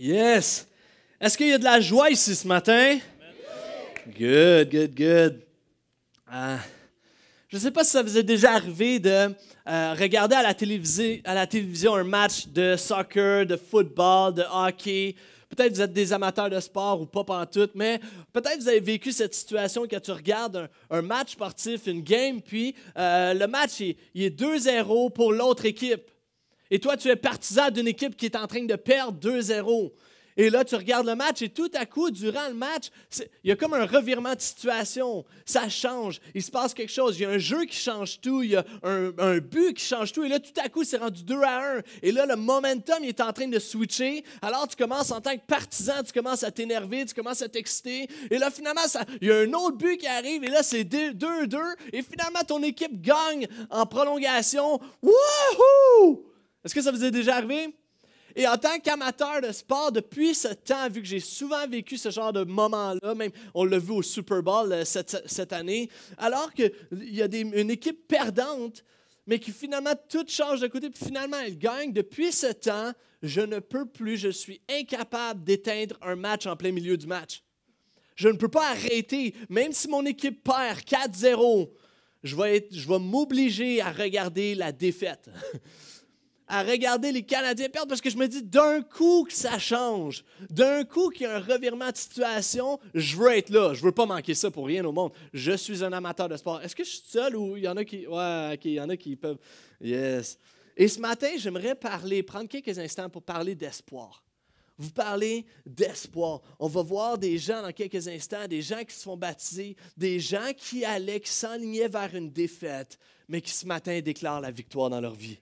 Yes. Est-ce qu'il y a de la joie ici ce matin? Good, good, good. Ah. je ne sais pas si ça vous est déjà arrivé de euh, regarder à la, à la, télévision un match de soccer, de football, de hockey. Peut-être que vous êtes des amateurs de sport ou pas tout, mais peut-être vous avez vécu cette situation quand tu regardes un, match sportif, une game, puis euh, le match, est 2-0 pour l'autre équipe. Et toi, tu es partisan d'une équipe qui est en train de perdre 2-0. Et là, tu regardes le match et tout à coup, durant le match, il y a comme un revirement de situation. Ça change. Il se passe quelque chose. Il y a un jeu qui change tout. Il y a un, but qui change tout. Et là, tout à coup, c'est rendu 2 à 1. Et là, le momentum il est en train de switcher. Alors, tu commences en tant que partisan, tu commences à t'énerver, tu commences à t'exciter. Et là, finalement, il y a un autre but qui arrive. Et là, c'est 2-2. Et finalement, ton équipe gagne en prolongation. Wouhou! Est-ce que ça vous est déjà arrivé? Et en tant qu'amateur de sport, depuis ce temps, vu que j'ai souvent vécu ce genre de moment-là, même on l'a vu au Super Bowl euh, cette, année, alors qu'il y a une équipe perdante, mais qui finalement tout change de côté, puis finalement elle gagne, depuis ce temps, je ne peux plus, je suis incapable d'éteindre un match en plein milieu du match. Je ne peux pas arrêter, même si mon équipe perd 4-0, je vais, je vais m'obliger à regarder la défaite. à regarder les Canadiens perdre parce que je me dis d'un coup que ça change, d'un coup qu'il y a un revirement de situation, je veux être là, je veux pas manquer ça pour rien au monde. Je suis un amateur de sport. Est-ce que je suis seul ou il y en a qui ouais, OK, il y en a qui peuvent Yes. Et ce matin, j'aimerais parler, prendre quelques instants pour parler d'espoir. Vous parlez d'espoir. On va voir des gens dans quelques instants, des gens qui se font baptiser, des gens qui allaient, qui vers une défaite, mais qui ce matin déclarent la victoire dans leur vie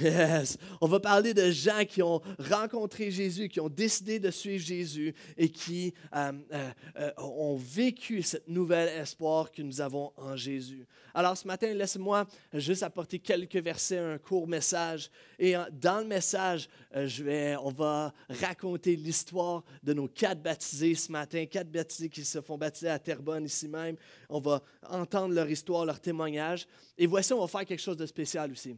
Yes. On va parler de gens qui ont rencontré Jésus, qui ont décidé de suivre Jésus et qui euh, euh, euh, ont vécu cette nouvel espoir que nous avons en Jésus. Alors ce matin, laisse-moi juste apporter quelques versets, un court message. Et dans le message, je vais, on va raconter l'histoire de nos quatre baptisés ce matin, quatre baptisés qui se font baptiser à Terrebonne ici même. On va entendre leur histoire, leur témoignage. Et voici, on va faire quelque chose de spécial aussi.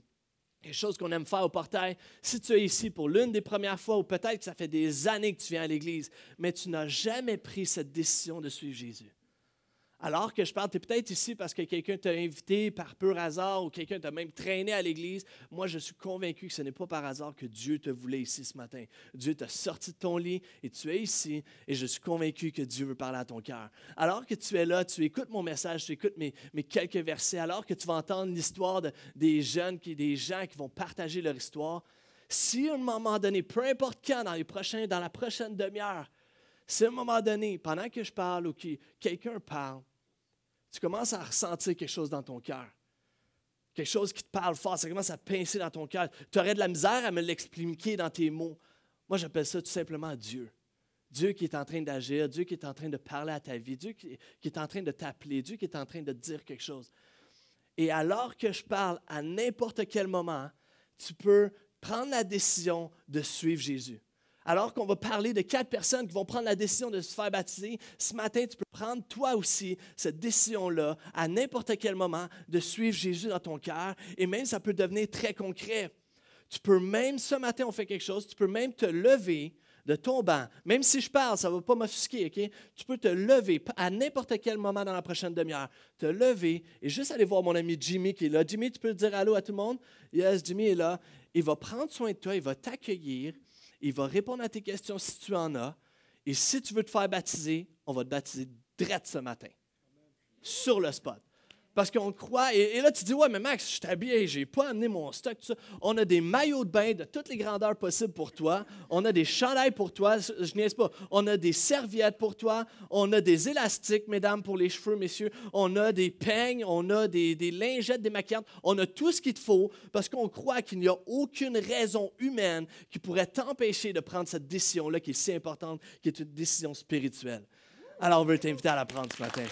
Les choses qu'on aime faire au portail. Si tu es ici pour l'une des premières fois ou peut-être que ça fait des années que tu viens à l'Église, mais tu n'as jamais pris cette décision de suivre Jésus, alors que je parle, tu es peut-être ici parce que quelqu'un t'a invité par pur hasard ou quelqu'un t'a même traîné à l'église. Moi, je suis convaincu que ce n'est pas par hasard que Dieu te voulait ici ce matin. Dieu t'a sorti de ton lit et tu es ici et je suis convaincu que Dieu veut parler à ton cœur. Alors que tu es là, tu écoutes mon message, tu écoutes mes, quelques versets, alors que tu vas entendre l'histoire des jeunes, qui, des gens qui vont partager leur histoire, si à un moment donné, peu importe quand, dans, les prochains, dans la prochaine demi-heure, si à un moment donné, pendant que je parle ou que quelqu'un parle, tu commences à ressentir quelque chose dans ton cœur. Quelque chose qui te parle fort, ça commence à pincer dans ton cœur. Tu aurais de la misère à me l'expliquer dans tes mots. Moi, j'appelle ça tout simplement Dieu. Dieu qui est en train d'agir, Dieu qui est en train de parler à ta vie, Dieu qui, est en train de t'appeler, Dieu qui est en train de te dire quelque chose. Et alors que je parle, à n'importe quel moment, tu peux prendre la décision de suivre Jésus alors qu'on va parler de quatre personnes qui vont prendre la décision de se faire baptiser, ce matin, tu peux prendre toi aussi cette décision-là à n'importe quel moment de suivre Jésus dans ton cœur. Et même, ça peut devenir très concret. Tu peux même, ce matin, on fait quelque chose, tu peux même te lever de ton banc. Même si je parle, ça ne va pas m'offusquer, OK? Tu peux te lever à n'importe quel moment dans la prochaine demi-heure. Te lever et juste aller voir mon ami Jimmy qui est là. Jimmy, tu peux dire allô à tout le monde? Yes, Jimmy est là. Il va prendre soin de toi, il va t'accueillir il va répondre à tes questions si tu en as. Et si tu veux te faire baptiser, on va te baptiser direct ce matin, sur le spot parce qu'on croit. Et, là, tu dis, ouais, mais Max, je t'habille, j'ai pas amené mon stock, tout ça. On a des maillots de bain de toutes les grandeurs possibles pour toi. On a des chandails pour toi, je niaise pas. On a des serviettes pour toi. On a des élastiques, mesdames, pour les cheveux, messieurs. On a des peignes, on a des, des lingettes, des On a tout ce qu'il te faut parce qu'on croit qu'il n'y a aucune raison humaine qui pourrait t'empêcher de prendre cette décision-là qui est si importante, qui est une décision spirituelle. Alors, on veut t'inviter à la prendre ce matin.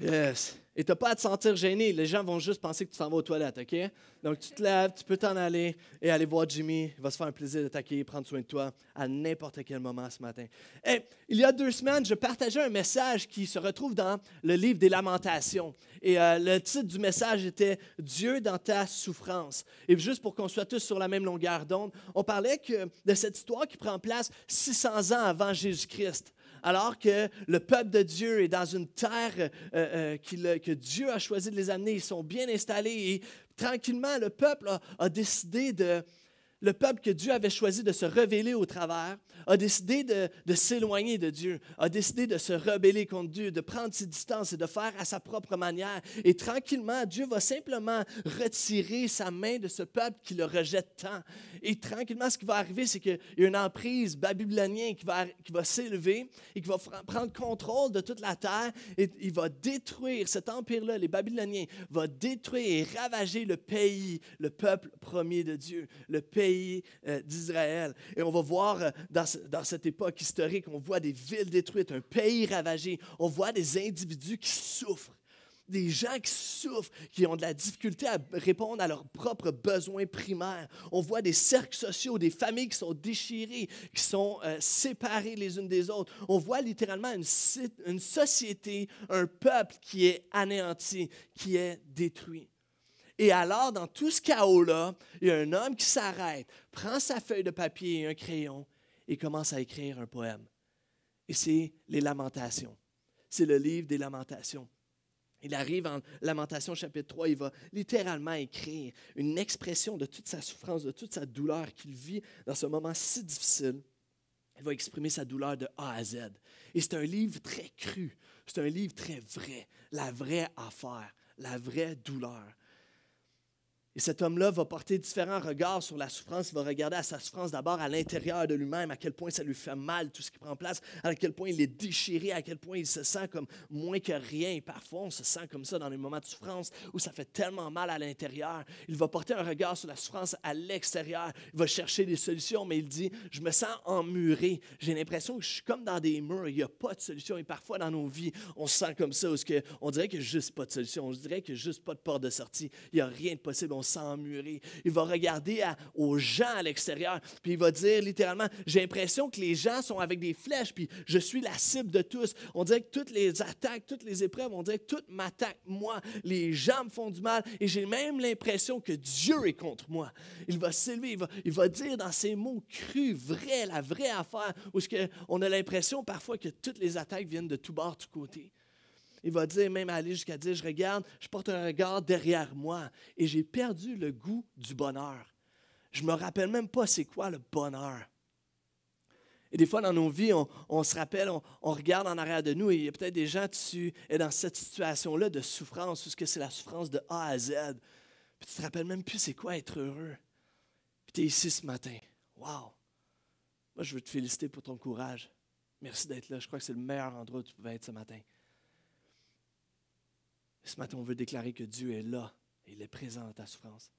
Yes. Et tu n'as pas à te sentir gêné. Les gens vont juste penser que tu t'en vas aux toilettes, OK? Donc, tu te lèves, tu peux t'en aller et aller voir Jimmy. Il va se faire un plaisir de t'accueillir, prendre soin de toi à n'importe quel moment ce matin. Et eh, il y a deux semaines, je partageais un message qui se retrouve dans le livre des Lamentations. Et euh, le titre du message était Dieu dans ta souffrance. Et juste pour qu'on soit tous sur la même longueur d'onde, on parlait que, de cette histoire qui prend place 600 ans avant Jésus-Christ alors que le peuple de Dieu est dans une terre euh, euh, que Dieu a choisi de les amener. Ils sont bien installés et tranquillement, le peuple a décidé de, le peuple que Dieu avait choisi de se révéler au travers a décidé de, s'éloigner de Dieu, a décidé de se rebeller contre Dieu, de prendre ses distances et de faire à sa propre manière. Et tranquillement, Dieu va simplement retirer sa main de ce peuple qui le rejette tant. Et tranquillement, ce qui va arriver, c'est qu'il y a une emprise babylonienne qui va, s'élever et qui va prendre contrôle de toute la terre et il va détruire cet empire-là, les Babyloniens, va détruire et ravager le pays, le peuple premier de Dieu, le pays euh, d'Israël. Et on va voir euh, dans, cette époque historique, on voit des villes détruites, un pays ravagé, on voit des individus qui souffrent des gens qui souffrent, qui ont de la difficulté à répondre à leurs propres besoins primaires. On voit des cercles sociaux, des familles qui sont déchirées, qui sont euh, séparées les unes des autres. On voit littéralement une, une société, un peuple qui est anéanti, qui est détruit. Et alors, dans tout ce chaos-là, il y a un homme qui s'arrête, prend sa feuille de papier et un crayon et commence à écrire un poème. Et c'est les Lamentations. C'est le livre des Lamentations. Il arrive en Lamentation chapitre 3, il va littéralement écrire une expression de toute sa souffrance, de toute sa douleur qu'il vit dans ce moment si difficile. Il va exprimer sa douleur de A à Z. Et c'est un livre très cru, c'est un livre très vrai, la vraie affaire, la vraie douleur. Et cet homme-là va porter différents regards sur la souffrance. Il va regarder à sa souffrance d'abord à l'intérieur de lui-même, à quel point ça lui fait mal, tout ce qui prend place, à quel point il est déchiré, à quel point il se sent comme moins que rien. parfois, on se sent comme ça dans les moments de souffrance où ça fait tellement mal à l'intérieur. Il va porter un regard sur la souffrance à l'extérieur. Il va chercher des solutions, mais il dit, je me sens emmuré. J'ai l'impression que je suis comme dans des murs. Il n'y a pas de solution. Et parfois, dans nos vies, on se sent comme ça, où on dirait que juste pas de solution. On dirait que juste pas de porte de sortie. Il n'y a rien de possible s'emmurer. Il va regarder aux gens à l'extérieur, puis il va dire littéralement, j'ai l'impression que les gens sont avec des flèches, puis je suis la cible de tous. On dirait que toutes les attaques, toutes les épreuves, on dirait que toutes m'attaque, moi. Les gens me font du mal, et j'ai même l'impression que Dieu est contre moi. Il va s'élever, il va, dire dans ses mots crus, vrai, la vraie affaire, où on a l'impression parfois que toutes les attaques viennent de tout bord, tout côté. Il va dire, même aller jusqu'à dire, je regarde, je porte un regard derrière moi et j'ai perdu le goût du bonheur. Je me rappelle même pas c'est quoi le bonheur. Et des fois, dans nos vies, on, se rappelle, on, regarde en arrière de nous et il y a peut-être des gens, tu es dans cette situation-là de souffrance, puisque ce que c'est la souffrance de A à Z. Puis tu te rappelles même plus c'est quoi être heureux. Puis tu es ici ce matin. Wow! Moi, je veux te féliciter pour ton courage. Merci d'être là. Je crois que c'est le meilleur endroit où tu pouvais être ce matin. Ce matin, on veut déclarer que Dieu est là. Il est présent dans ta souffrance.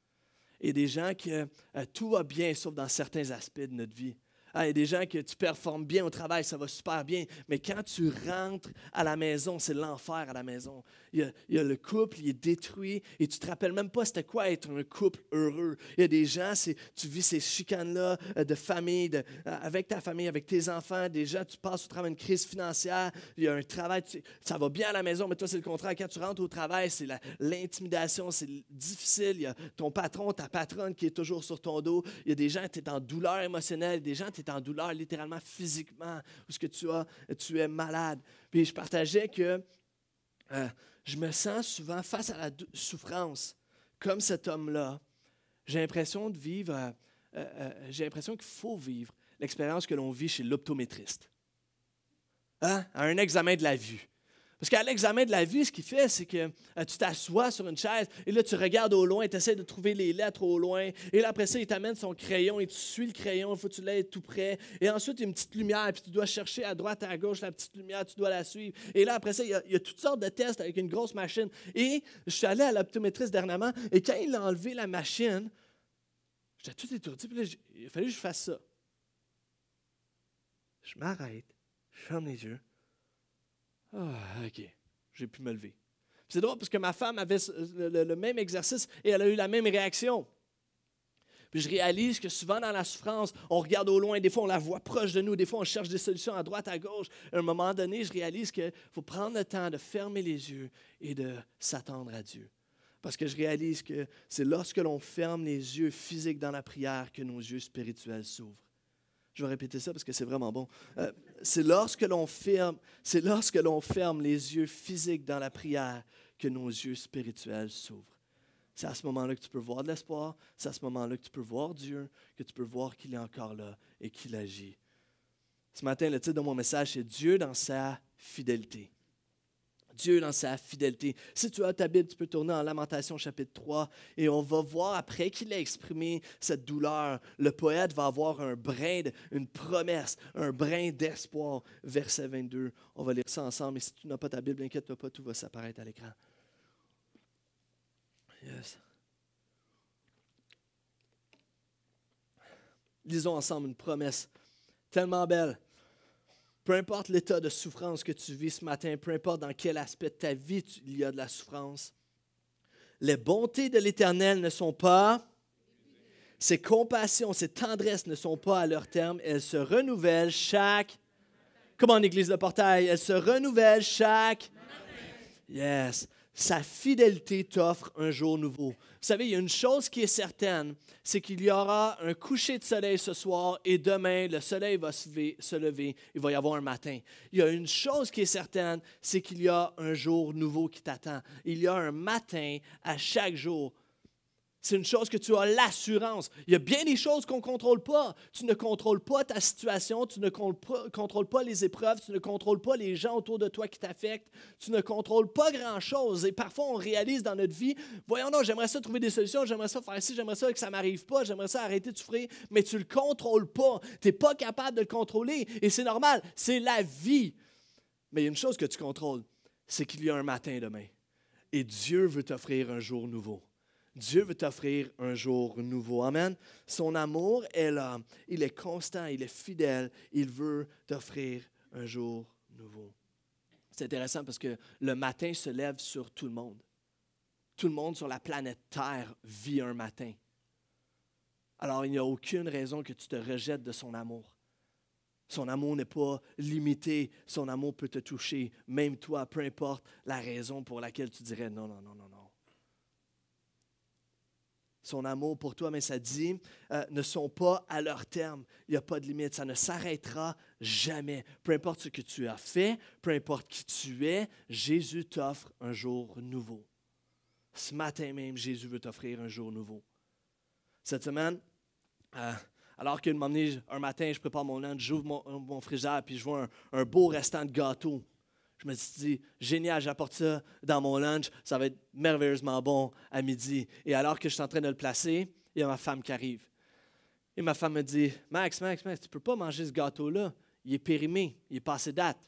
Et des gens que euh, euh, tout va bien, sauf dans certains aspects de notre vie. Hein, il y a des gens que tu performes bien au travail, ça va super bien, mais quand tu rentres à la maison, c'est l'enfer à la maison. Il y, a, le couple, il est détruit, et tu te rappelles même pas c'était quoi être un couple heureux. Il y a des gens, tu vis ces chicanes-là euh, de famille, de, euh, avec ta famille, avec tes enfants, des gens, tu passes au travail, une crise financière, il y a un travail, ça va bien à la maison, mais toi, c'est le contraire. Quand tu rentres au travail, c'est l'intimidation, c'est difficile. Il y a ton patron, ta patronne qui est toujours sur ton dos. Il y a des gens, qui sont en douleur émotionnelle, des gens, tu es en douleur littéralement physiquement, ou ce que tu as, tu es malade. Puis je partageais que euh, je me sens souvent face à la souffrance, comme cet homme-là. J'ai l'impression de vivre, euh, euh, j'ai l'impression qu'il faut vivre l'expérience que l'on vit chez l'optométriste. Hein? À un examen de la vue. Parce qu'à l'examen de la vie, ce qu'il fait, c'est que euh, tu t'assois sur une chaise et là, tu regardes au loin, tu essaies de trouver les lettres au loin. Et là, après ça, il t'amène son crayon et tu suis le crayon, il faut que tu l'aies tout près. Et ensuite, il y a une petite lumière, puis tu dois chercher à droite, à gauche la petite lumière, tu dois la suivre. Et là, après ça, il y a, toutes sortes de tests avec une grosse machine. Et je suis allé à l'optométriste dernièrement et quand il a enlevé la machine, j'étais tout étourdi. Puis il a fallu que je fasse ça. Je m'arrête, je ferme les yeux, ah, OK, j'ai pu me lever. C'est drôle parce que ma femme avait le, même exercice et elle a eu la même réaction. Puis je réalise que souvent dans la souffrance, on regarde au loin, des fois on la voit proche de nous, des fois on cherche des solutions à droite, à gauche. À un moment donné, je réalise qu'il faut prendre le temps de fermer les yeux et de s'attendre à Dieu. Parce que je réalise que c'est lorsque l'on ferme les yeux physiques dans la prière que nos yeux spirituels s'ouvrent. Je vais répéter ça parce que c'est vraiment bon. Euh, c'est lorsque l'on ferme, c'est lorsque l'on ferme les yeux physiques dans la prière que nos yeux spirituels s'ouvrent. C'est à ce moment-là que tu peux voir de l'espoir, c'est à ce moment-là que tu peux voir Dieu, que tu peux voir qu'il est encore là et qu'il agit. Ce matin, le titre de mon message, c'est Dieu dans sa fidélité. Dieu dans sa fidélité. Si tu as ta Bible, tu peux tourner en Lamentation chapitre 3 et on va voir après qu'il a exprimé cette douleur, le poète va avoir un brin, une promesse, un brin d'espoir. Verset 22, on va lire ça ensemble. Et si tu n'as pas ta Bible, inquiète pas, tout va s'apparaître à l'écran. Yes. Lisons ensemble une promesse tellement belle peu importe l'état de souffrance que tu vis ce matin, peu importe dans quel aspect de ta vie il y a de la souffrance, les bontés de l'Éternel ne sont pas, ses compassions, ses tendresses ne sont pas à leur terme, elles se renouvellent chaque... Comment en église de portail? Elles se renouvellent chaque... Yes sa fidélité t'offre un jour nouveau. Vous savez, il y a une chose qui est certaine, c'est qu'il y aura un coucher de soleil ce soir et demain, le soleil va se lever, il va y avoir un matin. Il y a une chose qui est certaine, c'est qu'il y a un jour nouveau qui t'attend. Il y a un matin à chaque jour c'est une chose que tu as l'assurance. Il y a bien des choses qu'on ne contrôle pas. Tu ne contrôles pas ta situation, tu ne contrôles pas les épreuves, tu ne contrôles pas les gens autour de toi qui t'affectent, tu ne contrôles pas grand-chose. Et parfois, on réalise dans notre vie, voyons, non, j'aimerais ça trouver des solutions, j'aimerais ça faire ci, j'aimerais ça que ça ne m'arrive pas, j'aimerais ça arrêter de souffrir, mais tu ne le contrôles pas. Tu n'es pas capable de le contrôler. Et c'est normal, c'est la vie. Mais il y a une chose que tu contrôles, c'est qu'il y a un matin demain. Et Dieu veut t'offrir un jour nouveau. Dieu veut t'offrir un jour nouveau. Amen. Son amour est là. Il est constant, il est fidèle. Il veut t'offrir un jour nouveau. C'est intéressant parce que le matin se lève sur tout le monde. Tout le monde sur la planète Terre vit un matin. Alors il n'y a aucune raison que tu te rejettes de son amour. Son amour n'est pas limité. Son amour peut te toucher, même toi, peu importe la raison pour laquelle tu dirais non, non, non, non, non son amour pour toi, mais ça dit, euh, ne sont pas à leur terme. Il n'y a pas de limite. Ça ne s'arrêtera jamais. Peu importe ce que tu as fait, peu importe qui tu es, Jésus t'offre un jour nouveau. Ce matin même, Jésus veut t'offrir un jour nouveau. Cette semaine, euh, alors qu'une un matin, je prépare mon lunch, j'ouvre mon, mon et puis je vois un beau restant de gâteau je me suis dit, génial, j'apporte ça dans mon lunch, ça va être merveilleusement bon à midi. Et alors que je suis en train de le placer, il y a ma femme qui arrive. Et ma femme me dit, Max, Max, Max, tu ne peux pas manger ce gâteau-là. Il est périmé, il est passé date.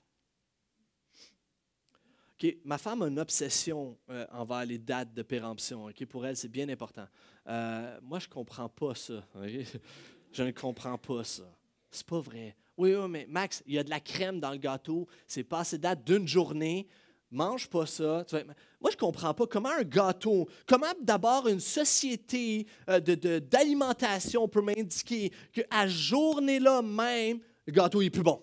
Ma femme a une obsession euh, envers les dates de péremption. Pour elle, c'est bien important. Euh, moi, je ne comprends pas ça. Je ne comprends pas ça. C'est pas vrai. Oui, oui, mais Max, il y a de la crème dans le gâteau. C'est pas assez date d'une journée. Mange pas ça. Moi, je comprends pas comment un gâteau, comment d'abord une société euh, d'alimentation de, peut m'indiquer qu'à journée-là même, le gâteau est plus bon.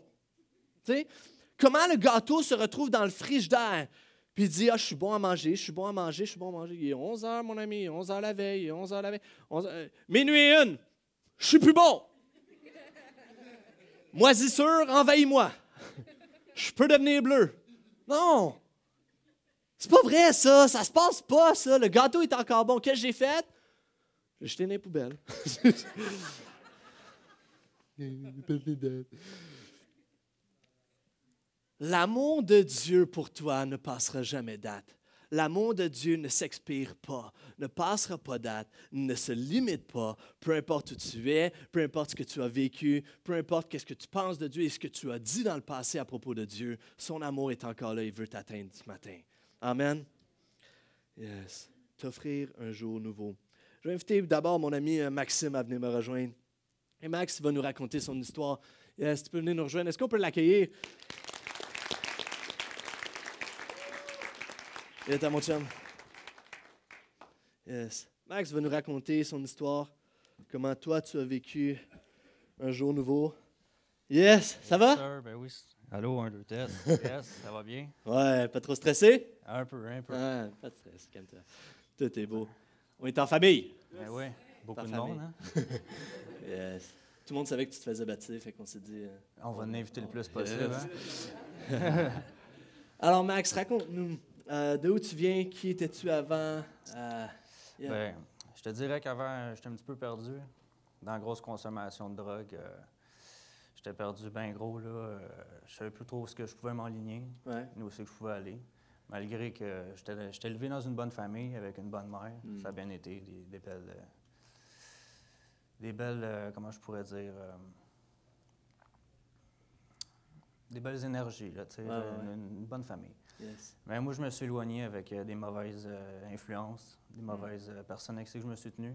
Comment le gâteau se retrouve dans le d'air Puis dit, ah, je suis bon à manger, je suis bon à manger, je suis bon à manger. Il est 11 h mon ami, 11 h la veille, 11 h la veille. 11 euh, Minuit une, je suis plus bon. Moisissure, envahis-moi. Je peux devenir bleu. Non. C'est pas vrai, ça. Ça se passe pas, ça. Le gâteau est encore bon. Qu'est-ce que j'ai fait? J'ai jeté dans les poubelles. L'amour de Dieu pour toi ne passera jamais date. L'amour de Dieu ne s'expire pas, ne passera pas date, ne se limite pas, peu importe où tu es, peu importe ce que tu as vécu, peu importe qu'est-ce que tu penses de Dieu et ce que tu as dit dans le passé à propos de Dieu, son amour est encore là, il veut t'atteindre ce matin. Amen. Yes. T'offrir un jour nouveau. Je vais inviter d'abord mon ami euh, Maxime à venir me rejoindre. Et Max va nous raconter son histoire. Yes, tu peux venir nous rejoindre. Est-ce qu'on peut l'accueillir? Il est mon chum. Yes. Max va nous raconter son histoire, comment toi tu as vécu un jour nouveau. Yes, ça va? Sir, ben oui. Allô, un, deux, test. yes, ça va bien? Ouais, pas trop stressé? Un peu, un peu. pas de stress, calme-toi. Tout est beau. On est en famille. Ben oui, beaucoup de monde, hein? yes. Tout le monde savait que tu te faisais bâtir, fait qu'on s'est dit. Euh, on va l'inviter le plus possible. Hein? Alors, Max, raconte-nous euh, de où tu viens? Qui étais-tu avant? Euh, ben, je te dirais qu'avant, j'étais un petit peu perdu dans la grosse consommation de drogue. Euh, j'étais perdu bien gros. Là. je savais plus trop ce que je pouvais m'enligner, ouais. où je pouvais aller. Malgré que j'étais élevé dans une bonne famille, avec une bonne mère, mm. ça a bien été, des, belles... des belles, comment je pourrais dire des belles énergies, là, une, bonne famille. Ben, moi, je me suis éloigné avec euh, des mauvaises euh, influences, des mauvaises euh, personnes avec qui je me suis tenu.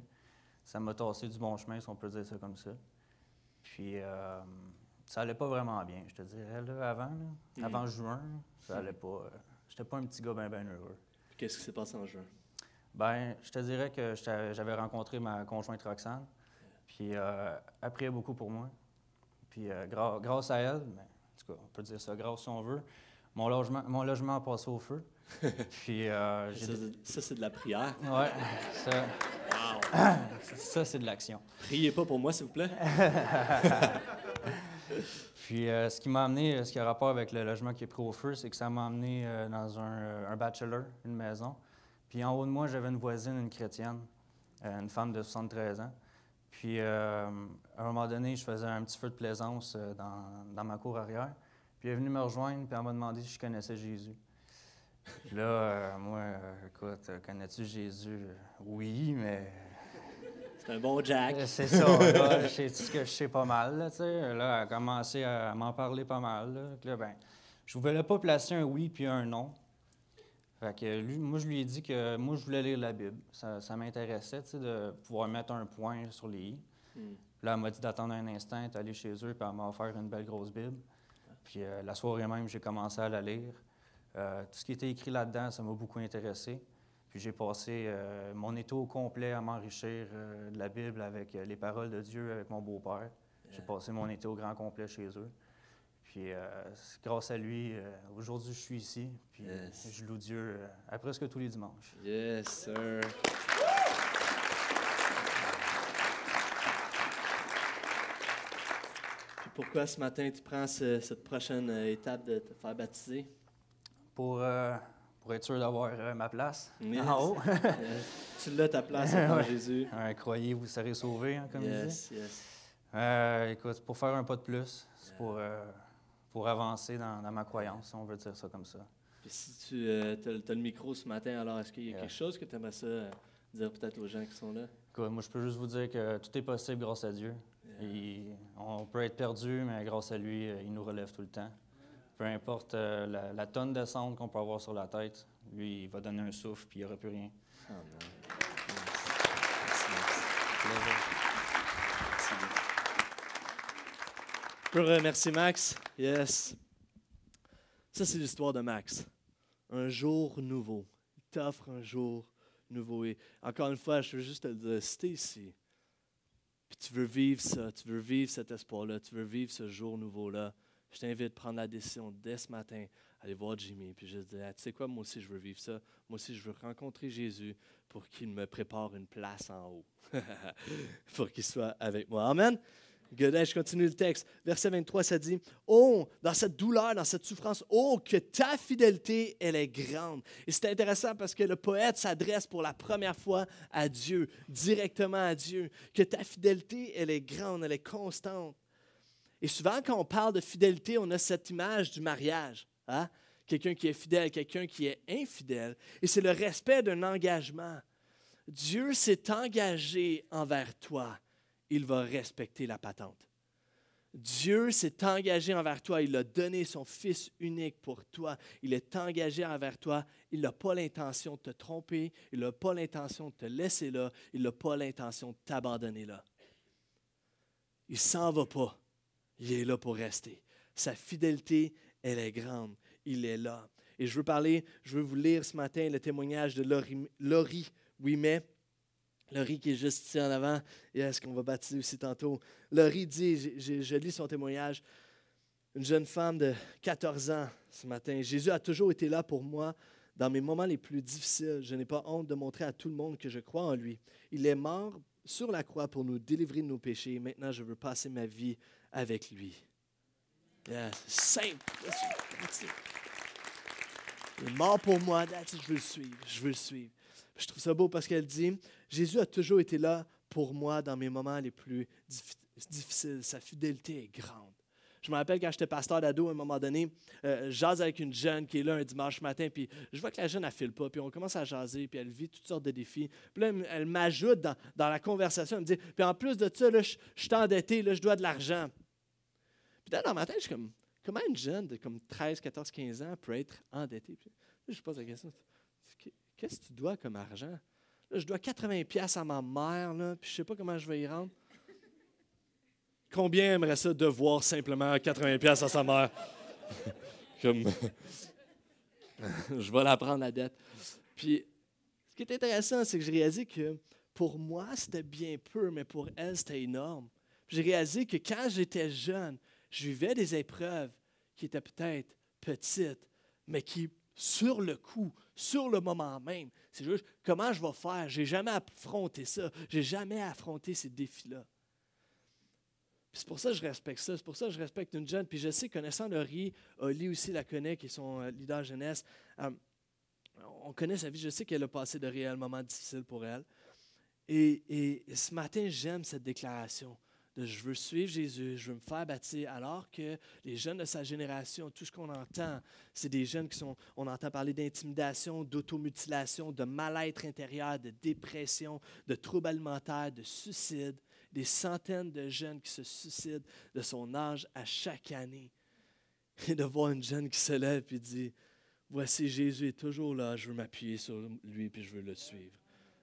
Ça m'a tassé du bon chemin, si on peut dire ça comme ça. Puis, ça allait pas vraiment bien, je te dirais. avant, mm-hmm. avant juin, ça mm-hmm. allait pas. j'étais pas un petit gars bien, ben heureux. Qu'est-ce qui s'est passé en juin? Ben, je te dirais que j'avais rencontré ma conjointe Roxane, puis euh, elle beaucoup pour moi. Puis grâce à elle, ben, en tout cas, on peut dire ça grâce si on veut, mon logement, mon logement a passé au feu. Puis, euh, ça, c'est de la prière. Ouais. Ça, ça c'est de l'action. Priez pas pour moi, s'il vous plaît. Puis, euh, ce qui m'a amené, euh, ce qui a rapport avec le logement qui est pris au feu, c'est que ça m'a amené dans un, bachelor, une maison. Puis, en haut de moi, j'avais une voisine, une chrétienne, une femme de 73 ans. Puis, à un moment donné, je faisais un petit feu de plaisance dans ma cour arrière. Il est venu me rejoindre, puis m'a demandé si je connaissais Jésus. là, euh, moi, euh, écoute, euh, connais-tu Jésus? Oui, mais. C'est un bon Jack. C'est ça, là, je sais que je sais pas mal, là, tu sais. Là, elle a commencé à m'en parler pas mal, là. Puis ben, je voulais pas placer un oui puis un non. Fait que lui, moi, je lui ai dit que moi, je voulais lire la Bible. Ça, m'intéressait, tu sais, de pouvoir mettre un point sur les i. Hmm. là, elle m'a dit d'attendre un instant, d'aller chez eux, puis elle m'a offert une belle grosse Bible. Puis euh, la soirée même, j'ai commencé à la lire. Euh, tout ce qui était écrit là-dedans, ça m'a beaucoup intéressé. Puis j'ai passé euh, mon été au complet à m'enrichir de la Bible avec les paroles de Dieu, avec mon beau-père. J'ai passé mon été au grand complet chez eux. Puis grâce à lui, aujourd'hui, je suis ici. Puis je loue Dieu à presque tous les dimanches. Yes, sir. Pourquoi ce matin tu prends cette prochaine euh, étape de te faire baptiser? Pour, euh, être sûr d'avoir euh, ma place en haut. tu l'as ta place en Jésus. croyez, vous serez sauvés, hein, comme il dit. écoute, pour faire un pas de plus, c'est pour, pour avancer dans, ma croyance, on veut dire ça comme ça. Puis si tu as, le micro ce matin, alors est-ce qu'il y a quelque chose que tu aimerais dire peut-être aux gens qui sont là? Écoute, moi je peux juste vous dire que tout est possible grâce à Dieu on peut être perdu, mais grâce à lui, euh, il nous relève tout le temps. Peu importe euh, la, tonne de cendres qu'on peut avoir sur la tête, lui, il va donner un souffle, puis il n'y aura plus rien. Ah, Merci. Max. Yes. Ça, c'est l'histoire de Max. Un jour nouveau. Il t'offre un jour nouveau. Et encore une fois, je veux juste te citer ici. Puis tu veux vivre ça, tu veux vivre cet espoir-là, tu veux vivre ce jour nouveau-là. Je t'invite à prendre la décision dès ce matin, aller voir Jimmy, puis je dis tu sais quoi, moi aussi je veux vivre ça, moi aussi je veux rencontrer Jésus pour qu'il me prépare une place en haut, pour qu'il soit avec moi. Amen je continue le texte. Verset 23, ça dit, Oh, dans cette douleur, dans cette souffrance, oh, que ta fidélité, elle est grande. Et c'est intéressant parce que le poète s'adresse pour la première fois à Dieu, directement à Dieu. Que ta fidélité, elle est grande, elle est constante. Et souvent, quand on parle de fidélité, on a cette image du mariage. Hein? Quelqu'un qui est fidèle, quelqu'un qui est infidèle. Et c'est le respect d'un engagement. Dieu s'est engagé envers toi il va respecter la patente. Dieu s'est engagé envers toi, il a donné son Fils unique pour toi, il est engagé envers toi, il n'a pas l'intention de te tromper, il n'a pas l'intention de te laisser là, il n'a pas l'intention de t'abandonner là. Il s'en va pas, il est là pour rester. Sa fidélité, elle est grande, il est là. Et je veux parler, je veux vous lire ce matin le témoignage de Laurie, Laurie mais. Laurie qui est juste ici en avant, et est-ce qu'on va baptiser aussi tantôt. Laurie dit, je, lis son témoignage, une jeune femme de 14 ans ce matin, Jésus a toujours été là pour moi dans mes moments les plus difficiles. Je n'ai pas honte de montrer à tout le monde que je crois en lui. Il est mort sur la croix pour nous délivrer de nos péchés. Maintenant, je veux passer ma vie avec lui. simple. Il est mort pour moi. Je veux le suivre. Je veux le suivre. Je trouve ça beau parce qu'elle dit, Jésus a toujours été là pour moi dans mes moments les plus difficiles. Sa fidélité est grande. Je me rappelle quand j'étais pasteur d'ado, à un moment donné, euh, jase avec une jeune qui est là un dimanche matin, puis je vois que la jeune, elle file pas, puis on commence à jaser, puis elle vit toutes sortes de défis. Puis là, elle m'ajoute dans, la conversation, elle me dit, puis en plus de ça, je, suis endetté, je dois de l'argent. Puis là, dans le matin, je suis comme, comment une jeune de comme 13, 14, 15 ans peut être endettée? je pose la question, Qu'est-ce que tu dois comme argent? je dois 80$ à ma mère, puis je ne sais pas comment je vais y rendre. Combien aimerait ça devoir simplement 80$ à sa mère? comme. je vais la prendre la dette. Puis, ce qui est intéressant, c'est que j'ai réalisé que pour moi, c'était bien peu, mais pour elle, c'était énorme. J'ai réalisé que quand j'étais jeune, je vivais des épreuves qui étaient peut-être petites, mais qui sur le coup, sur le moment même. C'est juste comment je vais faire. J'ai jamais affronté ça. J'ai jamais affronté ces défis-là. C'est pour ça que je respecte ça. C'est pour ça que je respecte une jeune. Puis je sais, connaissant Laurie, Oli aussi la connaît, qui est son euh, leader jeunesse. Euh, on connaît sa vie. Je sais qu'elle a passé de réels moments difficiles pour elle. et ce matin, j'aime cette déclaration je veux suivre Jésus, je veux me faire bâtir. » alors que les jeunes de sa génération, tout ce qu'on entend, c'est des jeunes qui sont, on entend parler d'intimidation, d'automutilation, de mal-être intérieur, de dépression, de troubles alimentaires, de suicide, des centaines de jeunes qui se suicident de son âge à chaque année. Et de voir une jeune qui se lève et dit, voici Jésus est toujours là, je veux m'appuyer sur lui puis je veux le suivre.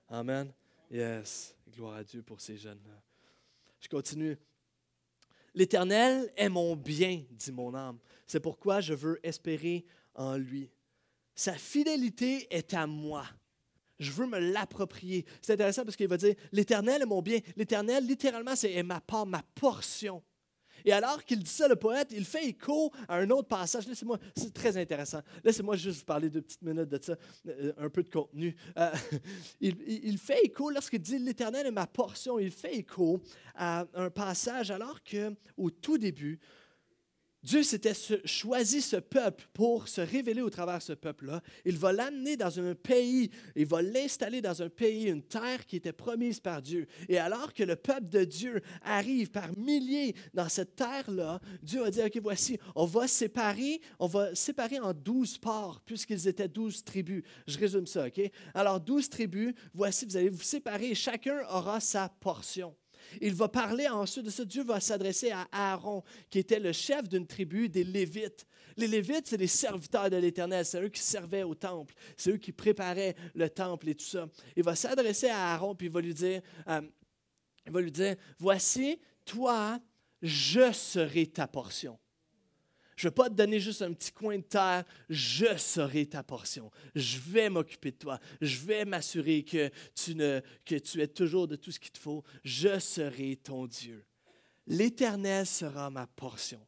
Amen. Yes. Gloire à Dieu pour ces jeunes-là. Je continue. L'Éternel est mon bien, dit mon âme. C'est pourquoi je veux espérer en lui. Sa fidélité est à moi. Je veux me l'approprier. C'est intéressant parce qu'il va dire, l'Éternel est mon bien. L'Éternel, littéralement, c'est ma part, ma portion. Et alors qu'il dit ça, le poète, il fait écho à un autre passage. Laissez-moi, c'est très intéressant. Laissez-moi juste vous parler de petites minutes de ça, euh, un peu de contenu. Euh, il, il, fait écho, lorsqu'il dit L'Éternel est ma portion, il fait écho à un passage alors qu'au tout début, Dieu s'était choisi ce peuple pour se révéler au travers de ce peuple-là. Il va l'amener dans un pays, il va l'installer dans un pays, une terre qui était promise par Dieu. Et alors que le peuple de Dieu arrive par milliers dans cette terre-là, Dieu a dit, OK, voici, on va séparer, on va séparer en douze parts, puisqu'ils étaient douze tribus. Je résume ça, OK? Alors, douze tribus, voici, vous allez vous séparer, chacun aura sa portion. Il va parler ensuite de ça. Dieu va s'adresser à Aaron, qui était le chef d'une tribu des Lévites. Les Lévites, c'est les serviteurs de l'Éternel. C'est eux qui servaient au temple. C'est eux qui préparaient le temple et tout ça. Il va s'adresser à Aaron, puis il va lui dire, euh, il va lui dire, voici, toi, je serai ta portion. Je ne vais pas te donner juste un petit coin de terre. Je serai ta portion. Je vais m'occuper de toi. Je vais m'assurer que tu, ne, que tu toujours de tout ce qu'il te faut. Je serai ton Dieu. L'Éternel sera ma portion.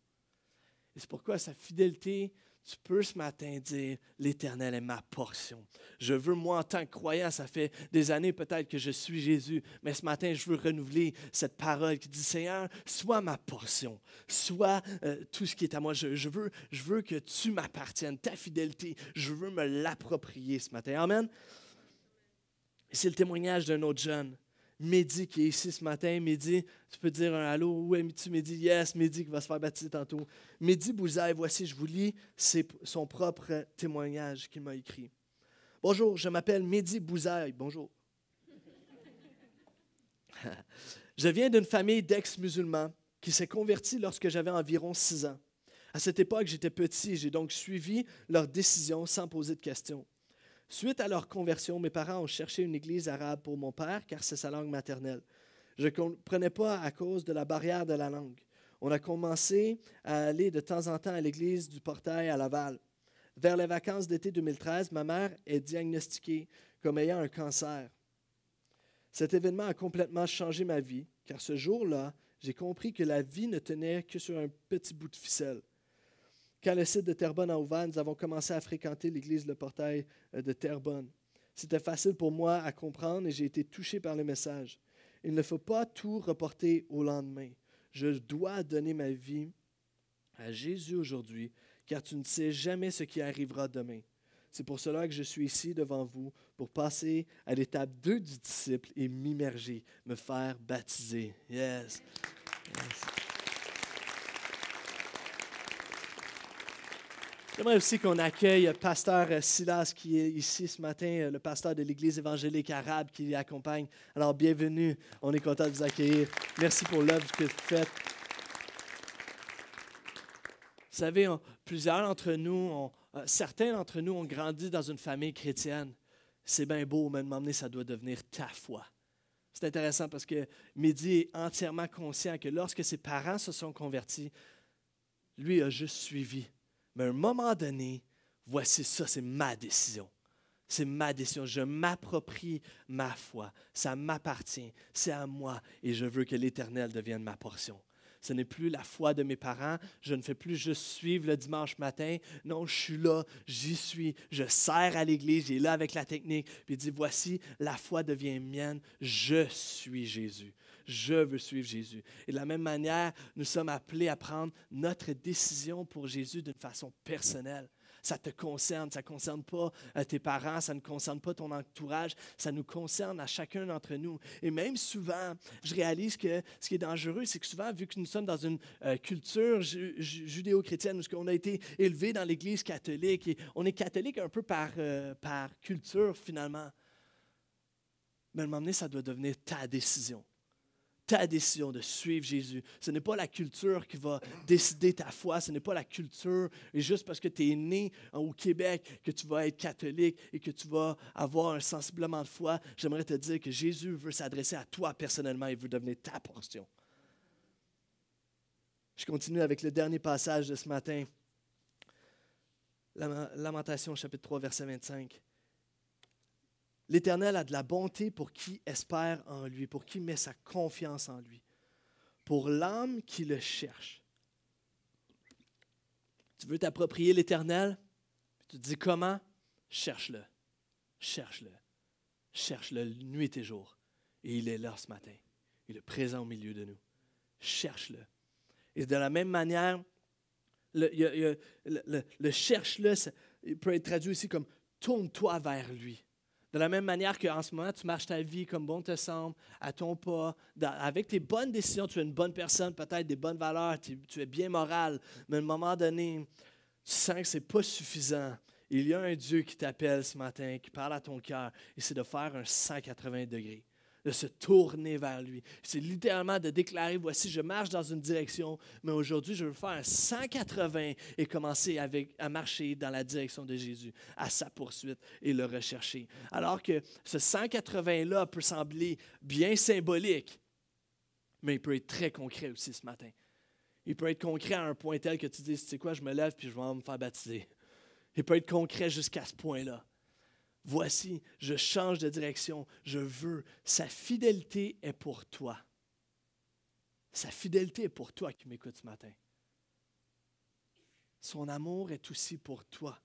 Et c'est pourquoi sa fidélité, tu peux ce matin dire, l'Éternel est ma portion. Je veux, moi, en tant que croyant, ça fait des années peut-être que je suis Jésus, mais ce matin, je veux renouveler cette parole qui dit, Seigneur, sois ma portion, sois euh, tout ce qui est à moi. je, veux, je veux que tu m'appartiennes, ta fidélité, je veux me l'approprier ce matin. Amen. C'est le témoignage d'un autre jeune Mehdi qui est ici ce matin. Mehdi, tu peux dire un allô. Où es tu Mehdi? Yes, Mehdi qui va se faire baptiser tantôt. Mehdi Bouzaï, voici, je vous lis c'est son propre témoignage qu'il m'a écrit. Bonjour, je m'appelle Mehdi Bouzaï. Bonjour. je viens d'une famille d'ex-musulmans qui s'est convertie lorsque j'avais environ six ans. À cette époque, j'étais petit et j'ai donc suivi leurs décisions sans poser de questions. Suite à leur conversion, mes parents ont cherché une église arabe pour mon père car c'est sa langue maternelle. Je ne comprenais pas à cause de la barrière de la langue. On a commencé à aller de temps en temps à l'église du portail à Laval. Vers les vacances d'été 2013, ma mère est diagnostiquée comme ayant un cancer. Cet événement a complètement changé ma vie, car ce jour-là, j'ai compris que la vie ne tenait que sur un petit bout de ficelle. Quand le site de Terrebonne a ouvert, nous avons commencé à fréquenter l'église Le Portail euh, de Terrebonne. C'était facile pour moi à comprendre et j'ai été touché par le message. Il ne faut pas tout reporter au lendemain. Je dois donner ma vie à Jésus aujourd'hui, car tu ne sais jamais ce qui arrivera demain. C'est pour cela que je suis ici devant vous, pour passer à l'étape 2 du disciple et m'immerger, me faire baptiser. Yes. yes. J'aimerais aussi qu'on accueille Pasteur Silas qui est ici ce matin, le pasteur de l'Église évangélique arabe qui l'accompagne. accompagne. Alors, bienvenue. On est content de vous accueillir. Merci pour l'œuvre que vous faites. Vous savez, plusieurs d'entre nous, euh, certains d'entre nous ont grandi dans une famille chrétienne. C'est bien beau, mais donné, ça doit devenir ta foi. C'est intéressant parce que Mehdi est entièrement conscient que lorsque ses parents se sont convertis, lui a juste suivi mais à un moment donné, voici ça, c'est ma décision. C'est ma décision. Je m'approprie ma foi. Ça m'appartient. C'est à moi. Et je veux que l'Éternel devienne ma portion. Ce n'est plus la foi de mes parents. Je ne fais plus juste suivre le dimanche matin. Non, je suis là, j'y suis, je sers à l'Église, j'ai là avec la technique. Puis il dit, voici, la foi devient mienne. Je suis Jésus je veux suivre Jésus. Et de la même manière, nous sommes appelés à prendre notre décision pour Jésus d'une façon personnelle. Ça te concerne, ça ne concerne pas euh, tes parents, ça ne concerne pas ton entourage, ça nous concerne à chacun d'entre nous. Et même souvent, je réalise que ce qui est dangereux, c'est que souvent, vu que nous sommes dans une euh, culture judéo-chrétienne, parce qu'on a été élevé dans l'Église catholique, et on est catholique un peu par, euh, par culture finalement. Mais à un moment donné, ça doit devenir ta décision ta décision de suivre Jésus. Ce n'est pas la culture qui va décider ta foi. Ce n'est pas la culture. Et juste parce que tu es né au Québec, que tu vas être catholique et que tu vas avoir un sensiblement de foi, j'aimerais te dire que Jésus veut s'adresser à toi personnellement. Il veut devenir ta portion. Je continue avec le dernier passage de ce matin. Lamentation chapitre 3, verset 25. L'Éternel a de la bonté pour qui espère en lui, pour qui met sa confiance en lui, pour l'âme qui le cherche. Tu veux t'approprier l'Éternel? Tu te dis comment? Cherche-le, cherche-le, cherche-le nuit et jour. Et il est là ce matin. Il est présent au milieu de nous. Cherche-le. Et de la même manière, le, le, le cherche-le peut être traduit aussi comme tourne-toi vers lui. De la même manière qu'en ce moment, tu marches ta vie comme bon te semble, à ton pas, avec tes bonnes décisions, tu es une bonne personne, peut-être des bonnes valeurs, tu, tu, es bien moral, mais à un moment donné, tu sens que ce n'est pas suffisant. Il y a un Dieu qui t'appelle ce matin, qui parle à ton cœur, et c'est de faire un 180 degrés de se tourner vers lui. C'est littéralement de déclarer, voici, je marche dans une direction, mais aujourd'hui, je veux faire un 180 et commencer avec, à marcher dans la direction de Jésus, à sa poursuite et le rechercher. Alors que ce 180-là peut sembler bien symbolique, mais il peut être très concret aussi ce matin. Il peut être concret à un point tel que tu dis, tu sais quoi, je me lève puis je vais me faire baptiser. Il peut être concret jusqu'à ce point-là. Voici, je change de direction, je veux. Sa fidélité est pour toi. Sa fidélité est pour toi qui m'écoutes ce matin. Son amour est aussi pour toi.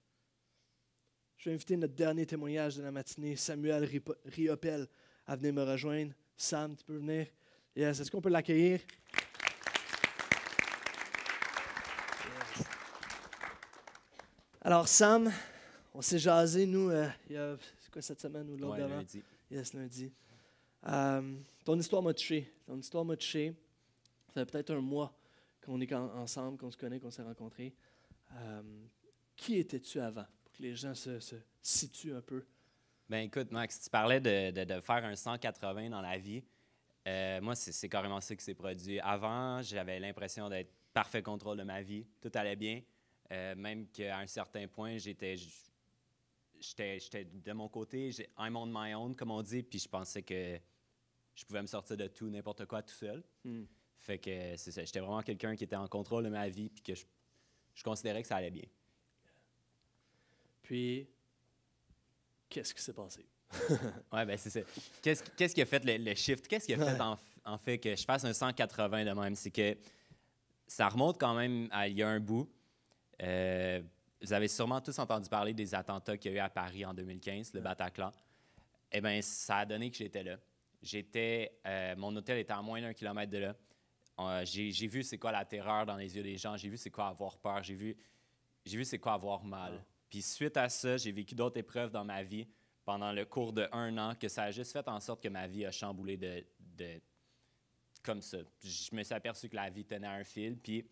Je vais inviter notre dernier témoignage de la matinée, Samuel Riopel, à venir me rejoindre. Sam, tu peux venir? Yes, est-ce qu'on peut l'accueillir? Alors, Sam, on s'est jasé, nous, euh, il y a, c'est quoi cette semaine ou l'autre ouais, Lundi. Yes, lundi. Euh, ton histoire m'a touché. Ton histoire m'a touché. Ça fait peut-être un mois qu'on est ensemble, qu'on se connaît, qu'on s'est rencontrés. Euh, qui étais-tu avant? Pour que les gens se, situent un peu. Ben écoute, Max, tu parlais de, faire un 180 dans la vie. moi, c'est, carrément ça qui s'est produit. Avant, j'avais l'impression d'être parfait contrôle de ma vie. Tout allait bien. même qu'à un certain point, j'étais, j'étais de mon côté, j'ai I'm on my own, comme on dit, puis je pensais que je pouvais me sortir de tout, n'importe quoi, tout seul. Hmm. Fait que c'est ça, j'étais vraiment quelqu'un qui était en contrôle de ma vie, puis que je, considérais que ça allait bien. Puis, qu'est-ce qui s'est passé? ouais, ben c'est ça. Qu'est-ce, qu'est-ce qui a fait le, shift? Qu'est-ce qui a fait en, fait que je fasse un 180 de même? C'est que ça remonte quand même à il y a un bout. Euh, vous avez sûrement tous entendu parler des attentats qu'il y a eu à Paris en 2015, le Bataclan. Eh bien, ça a donné que j'étais là. J'étais, euh, mon hôtel était à moins d'un kilomètre de là. Euh, j'ai vu c'est quoi la terreur dans les yeux des gens. J'ai vu c'est quoi avoir peur. J'ai vu, j'ai vu c'est quoi avoir mal. Puis suite à ça, j'ai vécu d'autres épreuves dans ma vie pendant le cours de un an que ça a juste fait en sorte que ma vie a chamboulé de, de comme ça. Je me suis aperçu que la vie tenait un fil. Puis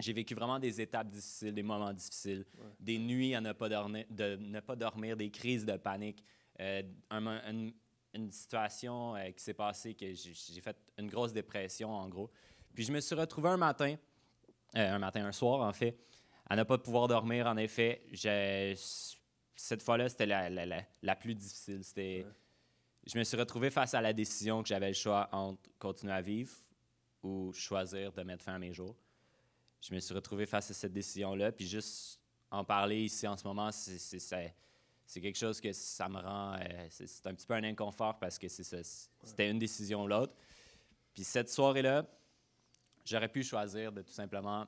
j'ai vécu vraiment des étapes difficiles, des moments difficiles, des nuits à ne pas, dormir, de, ne pas dormir, des crises de panique. Euh, une situation euh, qui s'est passée que j'ai fait une grosse dépression, en gros. Puis je me suis retrouvé un matin, euh, un matin, un soir, en fait, à ne pas pouvoir dormir. En effet, cette fois-là, c'était la, plus difficile. Je me suis retrouvé face à la décision que j'avais le choix entre continuer à vivre ou choisir de mettre fin à mes jours je me suis retrouvé face à cette décision-là. Puis juste en parler ici en ce moment, c'est quelque chose que ça me rend. Euh, c'est un petit peu un inconfort parce que c'était une décision ou l'autre. Puis cette soirée-là, j'aurais pu choisir de tout simplement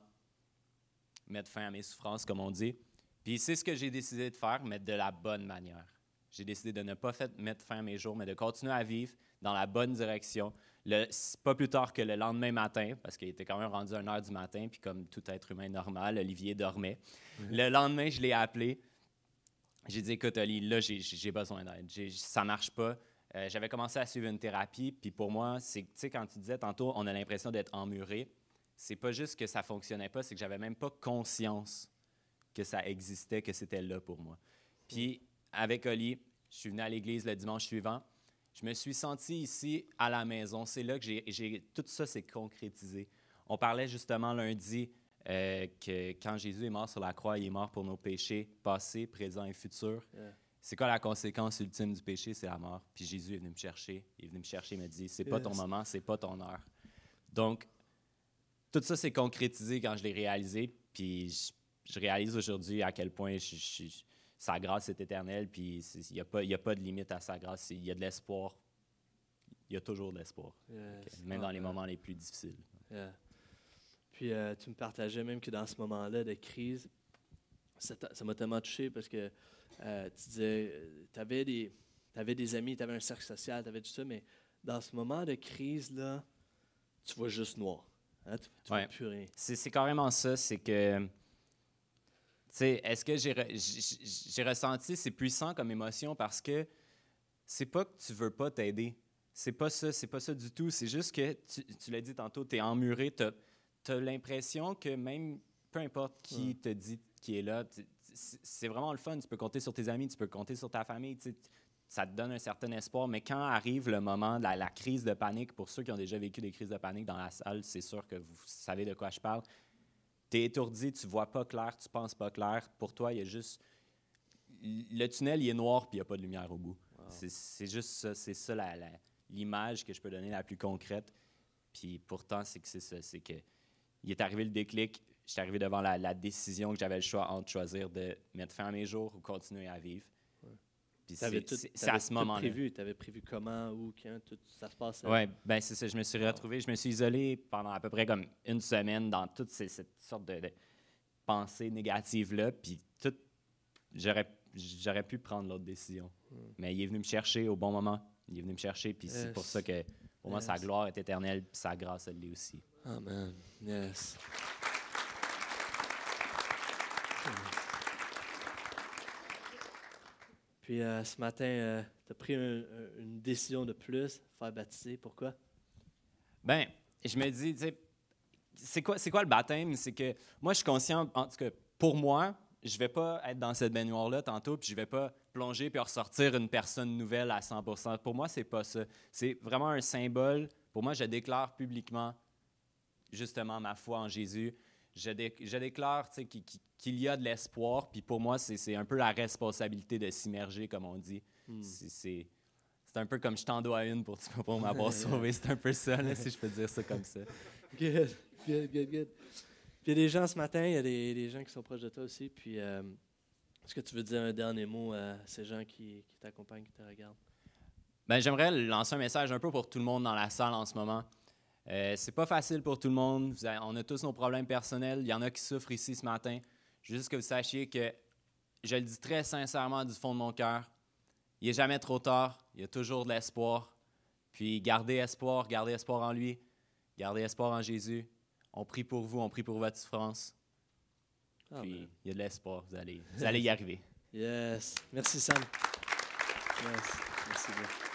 mettre fin à mes souffrances, comme on dit. Puis c'est ce que j'ai décidé de faire, mais de la bonne manière. J'ai décidé de ne pas mettre fin à mes jours, mais de continuer à vivre dans la bonne direction, pas plus tard que le lendemain matin, parce qu'il était quand même rendu à 1h du matin, puis comme tout être humain normal, Olivier dormait. Mhm. Le lendemain, je l'ai appelé. J'ai dit, écoute, Oli, là, j'ai besoin d'aide. Ça marche pas. Euh, j'avais commencé à suivre une thérapie, puis pour moi, c'est, tu sais, quand tu disais tantôt, on a l'impression d'être emmuré, c'est pas juste que ça fonctionnait pas, c'est que j'avais même pas conscience que ça existait, que c'était là pour moi. Puis, avec Oli, je suis venu à l'église le dimanche suivant. Je me suis senti ici à la maison. C'est là que j'ai, tout ça s'est concrétisé. On parlait justement lundi euh, que quand Jésus est mort sur la croix, il est mort pour nos péchés passés, présents et futurs. C'est quoi la conséquence ultime du péché? C'est la mort. Puis Jésus est venu me chercher. Il est venu me chercher, il m'a dit, c'est pas ton moment, c'est pas ton heure. Donc, tout ça s'est concrétisé quand je l'ai réalisé. Puis je, réalise aujourd'hui à quel point je, je, sa grâce est éternelle, puis il n'y a, pas, y a pas de limite à sa grâce. Il y a de l'espoir. Il y a toujours de l'espoir, même dans les moments les plus difficiles. Puis euh, tu me partageais même que dans ce moment-là de crise, ça m'a tellement touché parce que euh, tu disais, euh, tu avais des, avais des amis, tu avais un cercle social, tu avais tout ça, mais dans ce moment de crise-là, tu vois juste noir. Hein, tu, vois plus rien. C'est carrément ça, c'est que est-ce que j'ai ressenti, c'est puissant comme émotion parce que c'est pas que tu veux pas t'aider. C'est pas ça, c'est pas ça du tout. C'est juste que, tu, l'as dit tantôt, tu es emmuré, tu as, l'impression que même peu importe qui te dit qui est là, c'est vraiment le fun. Tu peux compter sur tes amis, tu peux compter sur ta famille. ça te donne un certain espoir, mais quand arrive le moment de la, la, crise de panique, pour ceux qui ont déjà vécu des crises de panique dans la salle, c'est sûr que vous savez de quoi je parle tu es étourdi, tu vois pas clair, tu penses pas clair. Pour toi, il y a juste. Le tunnel, il est noir, puis il n'y a pas de lumière au bout. C'est juste ça, c'est ça l'image que je peux donner la plus concrète. Puis pourtant, c'est que c'est ça, c'est que il est arrivé le déclic, je suis arrivé devant la, la décision que j'avais le choix entre choisir de mettre fin à mes jours ou continuer à vivre c'est à ce moment-là. prévu, tu avais prévu comment, où, quand, tout ça se passait. Oui, ben c'est ça. Je me suis retrouvé, je me suis isolé pendant à peu près comme une semaine dans toutes ces, cette sorte de, pensées négatives-là. Puis tout, j'aurais, j'aurais pu prendre l'autre décision. Hmm. Mais il est venu me chercher au bon moment. Il est venu me chercher, puis c'est pour ça que pour moi, sa gloire est éternelle, sa grâce, elle l'est aussi. Amen. Yes. Puis euh, ce matin, euh, tu as pris une décision de plus, faire baptiser. Pourquoi? Ben, je me dis, tu sais, c'est quoi, le baptême? C'est que moi, je suis conscient, en tout cas, pour moi, je vais pas être dans cette baignoire-là tantôt, puis je vais pas plonger puis ressortir une personne nouvelle à 100 Pour moi, c'est pas ça. C'est vraiment un symbole. Pour moi, je déclare publiquement, justement, ma foi en Jésus je, déclare qu'il y a de l'espoir. Puis pour moi, c'est un peu la responsabilité de s'immerger, comme on dit. Hmm. C'est un peu comme je t'en dois une pour, pour m'avoir sauvé. C'est un peu ça, si je peux dire ça comme ça. Good, good, good, Puis il y a des gens ce matin, il y a des, gens qui sont proches de toi aussi. Puis euh, est-ce que tu veux dire un dernier mot à ces gens qui, qui t'accompagnent, qui te regardent? Ben, J'aimerais lancer un message un peu pour tout le monde dans la salle en ce moment. Ce euh, c'est pas facile pour tout le monde. on a tous nos problèmes personnels. Il y en a qui souffrent ici ce matin. Juste que vous sachiez que je le dis très sincèrement du fond de mon cœur. Il n'est jamais trop tard. Il y a toujours de l'espoir. Puis gardez espoir, gardez espoir en lui, gardez espoir en Jésus. On prie pour vous, on prie pour votre souffrance. Ah, Puis ben. il y a de l'espoir, vous allez, vous allez y arriver. Yes. Merci Sam. Merci